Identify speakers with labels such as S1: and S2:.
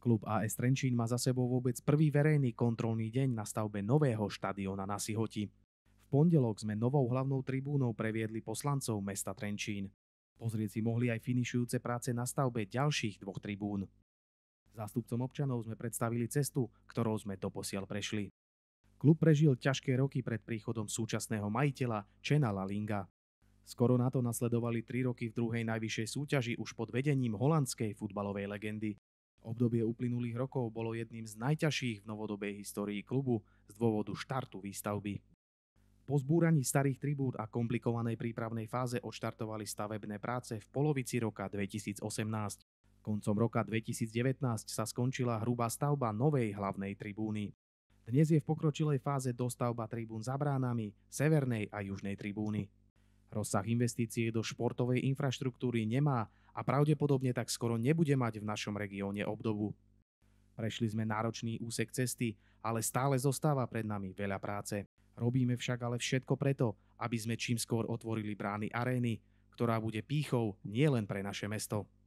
S1: Klub AS Trenčín má za sebou vôbec prvý verejný kontrolný deň na stavbe nového štadióna na Sihoti. V pondelok sme novou hlavnou tribúnou previedli poslancov mesta Trenčín. Pozrieť si mohli aj finišujúce práce na stavbe ďalších dvoch tribún. Zástupcom občanov sme predstavili cestu, ktorou sme doposiaľ prešli. Klub prežil ťažké roky pred príchodom súčasného majiteľa Čena Lalinga. Skoro na to nasledovali 3 roky v druhej najvyššej súťaži už pod vedením holandskej futbalovej legendy Obdobie uplynulých rokov bolo jedným z najťažších v novodobej histórii klubu z dôvodu štartu výstavby. Po zbúraní starých tribút a komplikovanej prípravnej fáze odštartovali stavebné práce v polovici roka 2018. Koncom roka 2019 sa skončila hrubá stavba novej hlavnej tribúny. Dnes je v pokročilej fáze dostavba tribún za bránami severnej a južnej tribúny. Rozsah investície do športovej infraštruktúry nemá a pravdepodobne tak skoro nebude mať v našom regióne obdobu. Prešli sme náročný úsek cesty, ale stále zostáva pred nami veľa práce. Robíme však ale všetko preto, aby sme čím skôr otvorili brány arény, ktorá bude pýchou nielen pre naše mesto.